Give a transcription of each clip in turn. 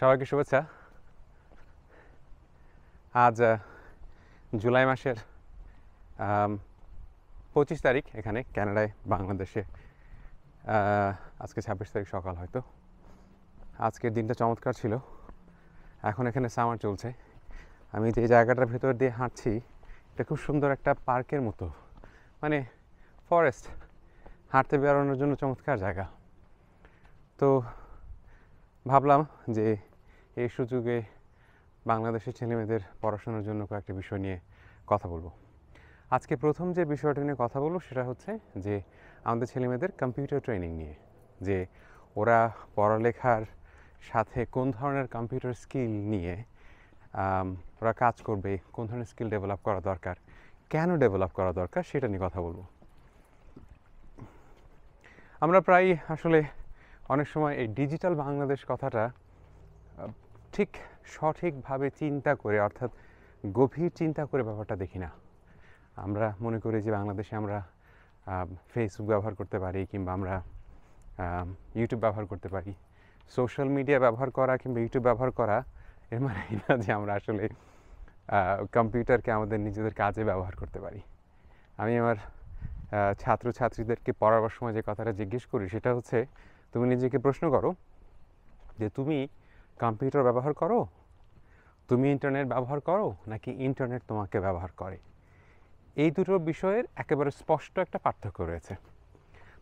সবাইকে শুভেচ্ছা আজ জুলাই মাসের পঁচিশ তারিখ এখানে ক্যানাডায় বাংলাদেশে আজকে ছাব্বিশ তারিখ সকাল হয়তো আজকের দিনটা চমৎকার ছিল এখন এখানে সামার চলছে আমি যে জায়গাটার ভেতর দিয়ে হাঁটছি এটা খুব সুন্দর একটা পার্কের মতো মানে ফরেস্ট হাঁটতে বেরোনোর জন্য চমৎকার জায়গা তো ভাবলাম যে এই সুযোগে বাংলাদেশের ছেলেমেয়েদের পড়াশোনার জন্য কয়েকটা বিষয় নিয়ে কথা বলবো আজকে প্রথম যে বিষয়টা নিয়ে কথা বলবো সেটা হচ্ছে যে আমাদের ছেলেমেয়েদের কম্পিউটার ট্রেনিং নিয়ে যে ওরা পড়ালেখার সাথে কোন ধরনের কম্পিউটার স্কিল নিয়ে ওরা কাজ করবে কোন ধরনের স্কিল ডেভেলপ করা দরকার কেন ডেভেলপ করা দরকার সেটা নিয়ে কথা বলবো আমরা প্রায় আসলে অনেক সময় এই ডিজিটাল বাংলাদেশ কথাটা ঠিক সঠিকভাবে চিন্তা করে অর্থাৎ গভীর চিন্তা করে ব্যাপারটা দেখি না আমরা মনে করি যে বাংলাদেশে আমরা ফেসবুক ব্যবহার করতে পারি কিংবা আমরা ইউটিউব ব্যবহার করতে পারি সোশ্যাল মিডিয়া ব্যবহার করা কিংবা ইউটিউব ব্যবহার করা এর মানে না যে আমরা আসলে কম্পিউটারকে আমাদের নিজেদের কাজে ব্যবহার করতে পারি আমি আমার ছাত্রছাত্রীদেরকে পড়াবার সময় যে কথাটা জিজ্ঞেস করি সেটা হচ্ছে তুমি নিজেকে প্রশ্ন করো যে তুমি কম্পিউটার ব্যবহার করো তুমি ইন্টারনেট ব্যবহার করো নাকি ইন্টারনেট তোমাকে ব্যবহার করে এই দুটো বিষয়ের একেবারে স্পষ্ট একটা পার্থক্য রয়েছে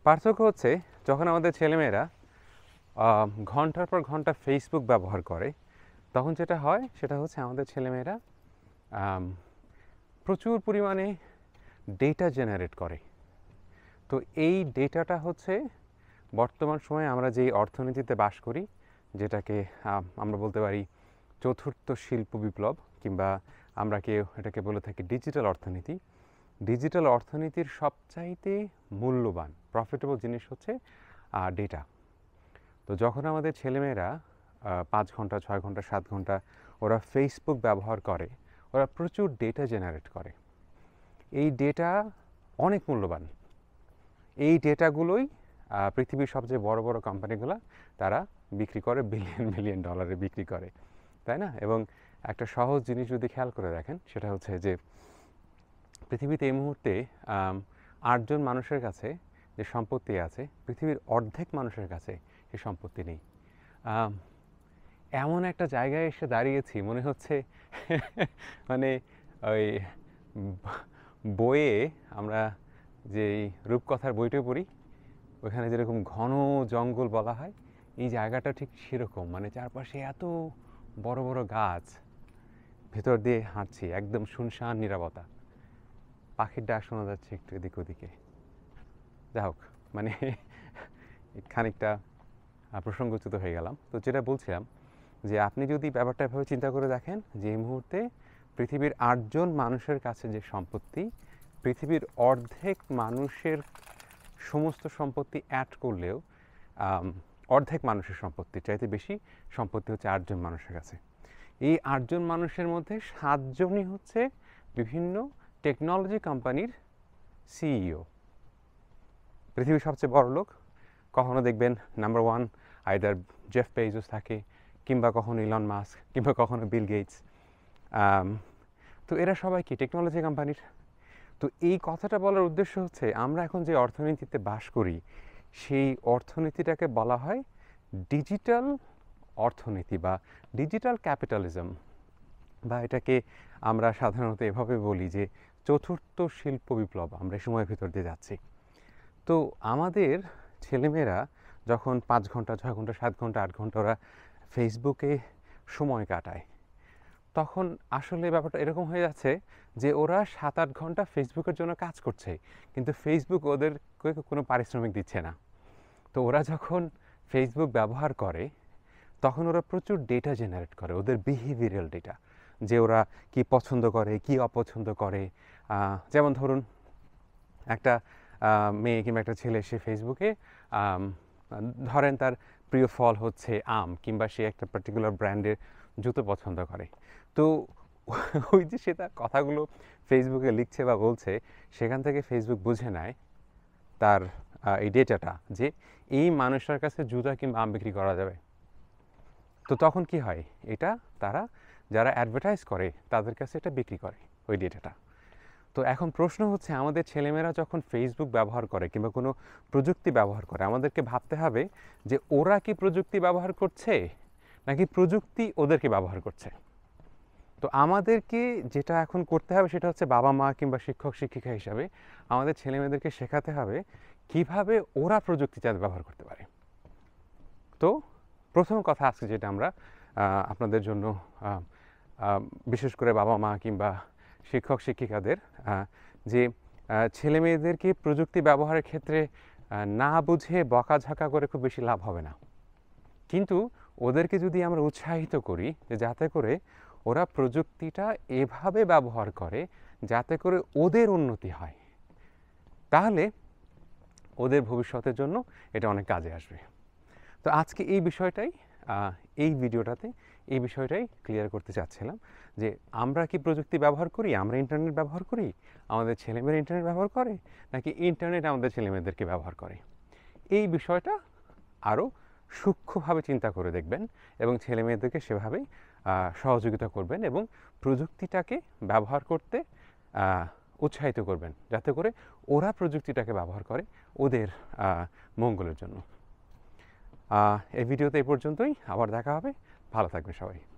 পার্থক্য হচ্ছে যখন আমাদের ছেলেমেয়েরা ঘন্টার পর ঘন্টা ফেসবুক ব্যবহার করে তখন যেটা হয় সেটা হচ্ছে আমাদের ছেলেমেয়েরা প্রচুর পরিমাণে ডেটা জেনারেট করে তো এই ডেটাটা হচ্ছে বর্তমান সময়ে আমরা যেই অর্থনীতিতে বাস করি যেটাকে আমরা বলতে পারি চতুর্থ শিল্প বিপ্লব কিংবা আমরা কেউ এটাকে বলে থাকি ডিজিটাল অর্থনীতি ডিজিটাল অর্থনীতির সবচাইতে মূল্যবান প্রফিটেবল জিনিস হচ্ছে ডেটা তো যখন আমাদের ছেলেমেয়েরা পাঁচ ঘন্টা ছয় ঘন্টা সাত ঘন্টা ওরা ফেসবুক ব্যবহার করে ওরা প্রচুর ডেটা জেনারেট করে এই ডেটা অনেক মূল্যবান এই ডেটাগুলোই পৃথিবীর সবচেয়ে বড় বড় কোম্পানিগুলো তারা বিক্রি করে বিলিয়ন বিলিয়ন ডলারে বিক্রি করে তাই না এবং একটা সহজ জিনিস যদি খেয়াল করে দেখেন সেটা হচ্ছে যে পৃথিবীতে এই মুহূর্তে আটজন মানুষের কাছে যে সম্পত্তি আছে পৃথিবীর অর্ধেক মানুষের কাছে সে সম্পত্তি নেই এমন একটা জায়গায় এসে দাঁড়িয়েছি মনে হচ্ছে মানে ওই বইয়ে আমরা যে রূপকথার বইটা পড়ি ওখানে যেরকম ঘন জঙ্গল বলা হয় এই জায়গাটা ঠিক সেরকম মানে চারপাশে এত বড় বড় গাছ ভেতর দিয়ে হাঁটছি একদম শুনশান নিরাপত্তা পাখির ডাক শোনা যাচ্ছে একটু এদিক ওদিকে যাই হোক মানে খানিকটা প্রসঙ্গচ্যুত হয়ে গেলাম তো যেটা বলছিলাম যে আপনি যদি ব্যাপারটা এভাবে চিন্তা করে দেখেন যে এই মুহূর্তে পৃথিবীর আটজন মানুষের কাছে যে সম্পত্তি পৃথিবীর অর্ধেক মানুষের সমস্ত সম্পত্তি অ্যাড করলেও অর্ধেক মানুষের সম্পত্তি চাইতে বেশি সম্পত্তি হচ্ছে আটজন মানুষের কাছে এই আটজন মানুষের মধ্যে সাতজনই হচ্ছে বিভিন্ন টেকনোলজি কোম্পানির সিইও পৃথিবীর সবচেয়ে বড় লোক কখনো দেখবেন number one either Jeff Bezos থাকে কিংবা কখনো ইলন মাস্ক কিংবা কখনো বিল গেটস তো এরা সবাই কি টেকনোলজি কোম্পানির তো এই কথাটা বলার উদ্দেশ্য হচ্ছে আমরা এখন যে অর্থনীতিতে বাস করি সেই অর্থনীতিটাকে বলা হয় ডিজিটাল অর্থনীতি বা ডিজিটাল ক্যাপিটালিজম বা এটাকে আমরা সাধারণত এভাবে বলি যে চতুর্থ শিল্প বিপ্লব আমরা এই সময়ের ভিতর দিয়ে যাচ্ছি তো আমাদের ছেলেমেয়েরা যখন পাঁচ ঘন্টা ছয় ঘন্টা সাত ঘন্টা আট ঘন্টা ওরা ফেসবুকে সময় কাটায় তখন আসলে ব্যাপারটা এরকম হয়ে যাচ্ছে যে ওরা সাত আট ঘন্টা ফেসবুকের জন্য কাজ করছে কিন্তু ফেসবুক ওদেরকে কোনো পারিশ্রমিক দিচ্ছে না তো ওরা যখন ফেসবুক ব্যবহার করে তখন ওরা প্রচুর ডেটা জেনারেট করে ওদের বিহেভিয়ারাল ডেটা যে ওরা কি পছন্দ করে কি অপছন্দ করে যেমন ধরুন একটা মেয়ে কিংবা একটা ছেলে সে ফেসবুকে ধরেন তার প্রিয় ফল হচ্ছে আম কিংবা সে একটা পার্টিকুলার ব্র্যান্ডের জুতো পছন্দ করে তো ওই যে সে তার কথাগুলো ফেসবুকে লিখছে বা বলছে সেখান থেকে ফেসবুক বুঝে নেয় তার এই ডেটাটা যে এই মানুষটার কাছে জুতা কিংবা আম বিক্রি করা যাবে তো তখন কি হয় এটা তারা যারা অ্যাডভার্টাইজ করে তাদের কাছে এটা বিক্রি করে ওই ডেটাটা তো এখন প্রশ্ন হচ্ছে আমাদের ছেলেমেয়েরা যখন ফেসবুক ব্যবহার করে কিংবা কোনো প্রযুক্তি ব্যবহার করে আমাদেরকে ভাবতে হবে যে ওরা কি প্রযুক্তি ব্যবহার করছে নাকি প্রযুক্তি ওদেরকে ব্যবহার করছে তো আমাদেরকে যেটা এখন করতে হবে সেটা হচ্ছে বাবা মা কিংবা শিক্ষক শিক্ষিকা হিসাবে আমাদের ছেলেমেয়েদেরকে শেখাতে হবে কিভাবে ওরা প্রযুক্তি যাতে ব্যবহার করতে পারে তো প্রথম কথা আজকে যেটা আমরা আপনাদের জন্য বিশেষ করে বাবা মা কিংবা শিক্ষক শিক্ষিকাদের যে ছেলে মেয়েদেরকে প্রযুক্তি ব্যবহারের ক্ষেত্রে না বুঝে বকাঝাকা করে খুব বেশি লাভ হবে না কিন্তু ওদেরকে যদি আমরা উৎসাহিত করি যে যাতে করে ওরা প্রযুক্তিটা এভাবে ব্যবহার করে যাতে করে ওদের উন্নতি হয় তাহলে ওদের ভবিষ্যতের জন্য এটা অনেক কাজে আসবে তো আজকে এই বিষয়টাই এই ভিডিওটাতে এই বিষয়টাই ক্লিয়ার করতে চাচ্ছিলাম যে আমরা কি প্রযুক্তি ব্যবহার করি আমরা ইন্টারনেট ব্যবহার করি আমাদের ছেলেমেয়েরা ইন্টারনেট ব্যবহার করে নাকি ইন্টারনেট আমাদের ছেলেমেয়েদেরকে ব্যবহার করে এই বিষয়টা আরও সূক্ষ্মভাবে চিন্তা করে দেখবেন এবং ছেলেমেয়েদেরকে সেভাবেই সহযোগিতা করবেন এবং প্রযুক্তিটাকে ব্যবহার করতে উৎসাহিত করবেন যাতে করে ওরা প্রযুক্তিটাকে ব্যবহার করে ওদের মঙ্গলের জন্য এই ভিডিওতে এ পর্যন্তই আবার দেখা হবে ভালো থাকবে সবাই